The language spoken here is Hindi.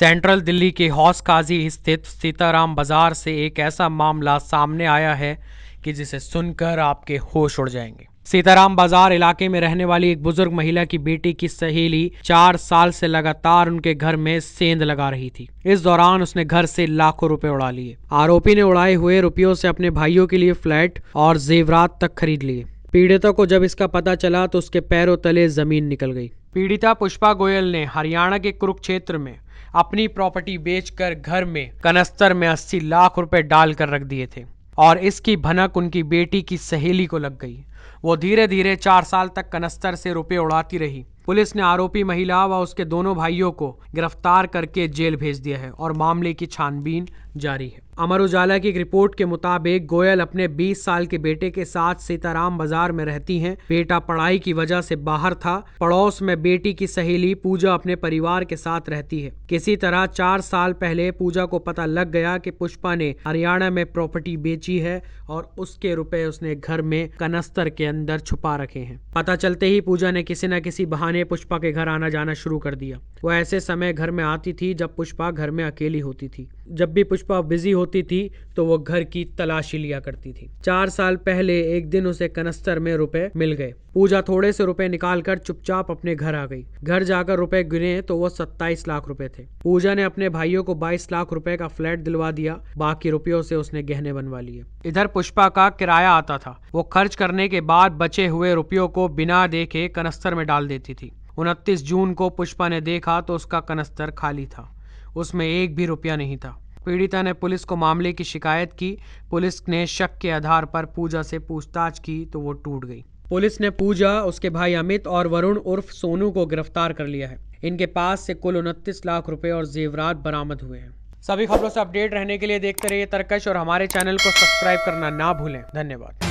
सेंट्रल दिल्ली के हौस काजी स्थित सीताराम बाजार से एक ऐसा मामला सामने आया है कि जिसे सुनकर आपके होश उड़ जाएंगे सीताराम बाजार इलाके में रहने वाली एक बुजुर्ग महिला की बेटी की सहेली चार साल से लगातार उनके घर में सेंध लगा रही थी इस दौरान उसने घर से लाखों रुपए उड़ा लिए आरोपी ने उड़ाए हुए रुपयों से अपने भाइयों के लिए फ्लैट और जेवरात तक खरीद लिए पीड़िता को जब इसका पता चला तो उसके पैरों तले जमीन निकल गई पीड़िता पुष्पा गोयल ने हरियाणा के कुरुक्षेत्र में अपनी प्रॉपर्टी बेचकर घर में कनस्तर में अस्सी लाख रुपए डालकर रख दिए थे और इसकी भनक उनकी बेटी की सहेली को लग गई वो धीरे धीरे चार साल तक कनस्तर से रुपए उड़ाती रही पुलिस ने आरोपी महिला व उसके दोनों भाइयों को गिरफ्तार करके जेल भेज दिया है और मामले की छानबीन जारी है अमर उजाला की एक रिपोर्ट के मुताबिक गोयल अपने 20 साल के बेटे के साथ सीताराम बाजार में रहती हैं। बेटा पढ़ाई की वजह से बाहर था पड़ोस में बेटी की सहेली पूजा अपने परिवार के साथ रहती है किसी तरह चार साल पहले पूजा को पता लग गया कि पुष्पा ने हरियाणा में प्रॉपर्टी बेची है और उसके रुपए उसने घर में कनस्तर के अंदर छुपा रखे हैं पता चलते ही पूजा ने किसी न किसी बहाने ने पुष्पा के घर आना जाना शुरू कर दिया वो ऐसे समय घर में आती थी जब पुष्पा घर में अकेली होती थी जब भी पुष्पा बिजी होती थी तो वो घर की तलाशी लिया करती थी चार साल पहले एक दिन उसे कनस्तर में रुपए मिल गए पूजा थोड़े से रुपए निकालकर चुपचाप अपने घर आ गई घर जाकर रुपए गिने तो वो सत्ताईस लाख रुपए थे पूजा ने अपने भाइयों को बाईस लाख रुपए का फ्लैट दिलवा दिया बाकी रुपयों से उसने गहने बनवा लिए इधर पुष्पा का किराया आता था वो खर्च करने के बाद बचे हुए रुपयों को बिना देखे कनस्तर में डाल देती थी उनतीस जून को पुष्पा ने देखा तो उसका कनस्तर खाली था उसमें एक भी रुपया नहीं था पीड़िता ने पुलिस को मामले की शिकायत की पुलिस ने शक के आधार पर पूजा से पूछताछ की तो वो टूट गई पुलिस ने पूजा उसके भाई अमित और वरुण उर्फ सोनू को गिरफ्तार कर लिया है इनके पास से कुल उनतीस लाख रुपए और जेवरात बरामद हुए हैं सभी खबरों से अपडेट रहने के लिए देखते रहिए तरकश और हमारे चैनल को सब्सक्राइब करना ना भूलें धन्यवाद